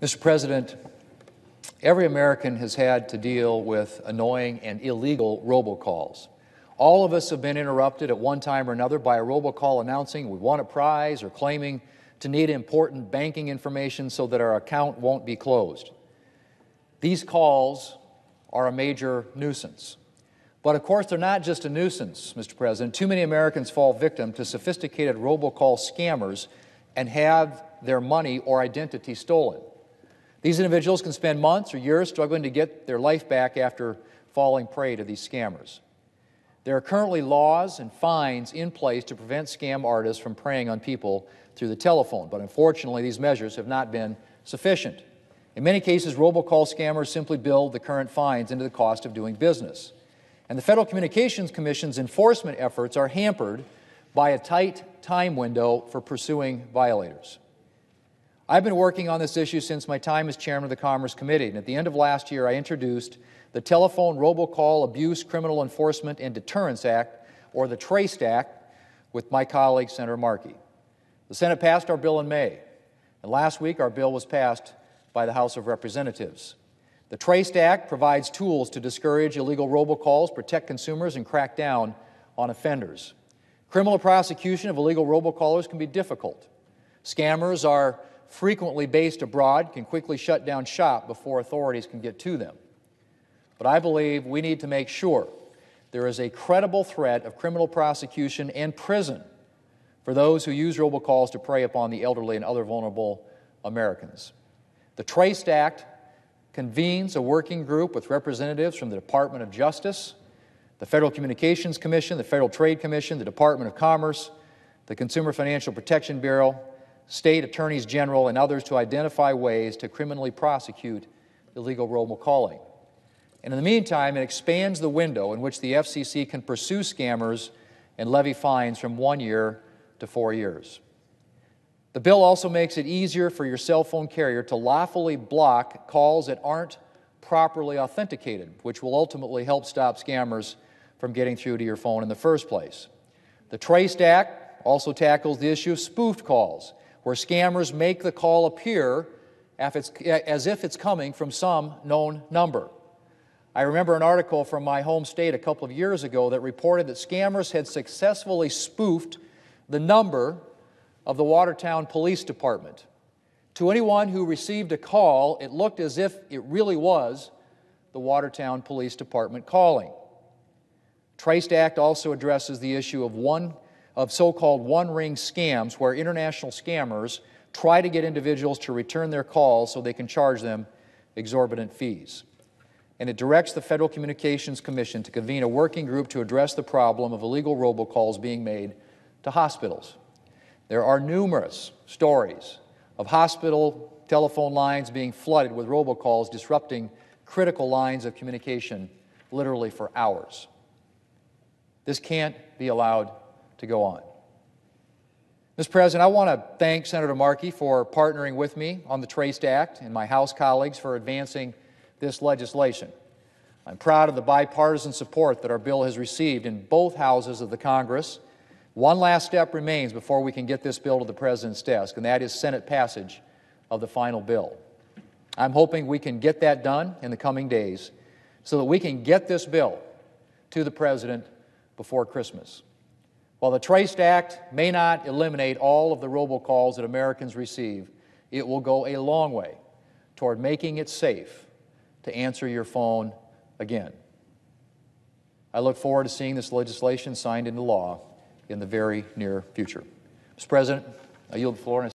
Mr. President, every American has had to deal with annoying and illegal robocalls. All of us have been interrupted at one time or another by a robocall announcing we won a prize or claiming to need important banking information so that our account won't be closed. These calls are a major nuisance. But of course, they're not just a nuisance, Mr. President. Too many Americans fall victim to sophisticated robocall scammers and have their money or identity stolen. These individuals can spend months or years struggling to get their life back after falling prey to these scammers. There are currently laws and fines in place to prevent scam artists from preying on people through the telephone, but unfortunately, these measures have not been sufficient. In many cases, robocall scammers simply build the current fines into the cost of doing business. And the Federal Communications Commission's enforcement efforts are hampered by a tight time window for pursuing violators. I've been working on this issue since my time as chairman of the Commerce Committee, and at the end of last year, I introduced the Telephone Robocall Abuse Criminal Enforcement and Deterrence Act, or the TRACE Act, with my colleague, Senator Markey. The Senate passed our bill in May, and last week our bill was passed by the House of Representatives. The TRACE Act provides tools to discourage illegal robocalls, protect consumers, and crack down on offenders. Criminal prosecution of illegal robocallers can be difficult. Scammers are frequently based abroad can quickly shut down shop before authorities can get to them. But I believe we need to make sure there is a credible threat of criminal prosecution and prison for those who use robocalls to prey upon the elderly and other vulnerable Americans. The Traced Act convenes a working group with representatives from the Department of Justice, the Federal Communications Commission, the Federal Trade Commission, the Department of Commerce, the Consumer Financial Protection Bureau, state attorneys general, and others to identify ways to criminally prosecute illegal robocalling, And in the meantime, it expands the window in which the FCC can pursue scammers and levy fines from one year to four years. The bill also makes it easier for your cell phone carrier to lawfully block calls that aren't properly authenticated, which will ultimately help stop scammers from getting through to your phone in the first place. The Traced Act also tackles the issue of spoofed calls where scammers make the call appear as if it's coming from some known number. I remember an article from my home state a couple of years ago that reported that scammers had successfully spoofed the number of the Watertown Police Department. To anyone who received a call, it looked as if it really was the Watertown Police Department calling. Traced Act also addresses the issue of one of so called one ring scams where international scammers try to get individuals to return their calls so they can charge them exorbitant fees. And it directs the Federal Communications Commission to convene a working group to address the problem of illegal robocalls being made to hospitals. There are numerous stories of hospital telephone lines being flooded with robocalls disrupting critical lines of communication literally for hours. This can't be allowed to go on. Mr. President, I want to thank Senator Markey for partnering with me on the Traced Act and my House colleagues for advancing this legislation. I'm proud of the bipartisan support that our bill has received in both houses of the Congress. One last step remains before we can get this bill to the President's desk, and that is Senate passage of the final bill. I'm hoping we can get that done in the coming days so that we can get this bill to the President before Christmas. While the Traced Act may not eliminate all of the robocalls that Americans receive, it will go a long way toward making it safe to answer your phone again. I look forward to seeing this legislation signed into law in the very near future. Mr. President, I yield the floor.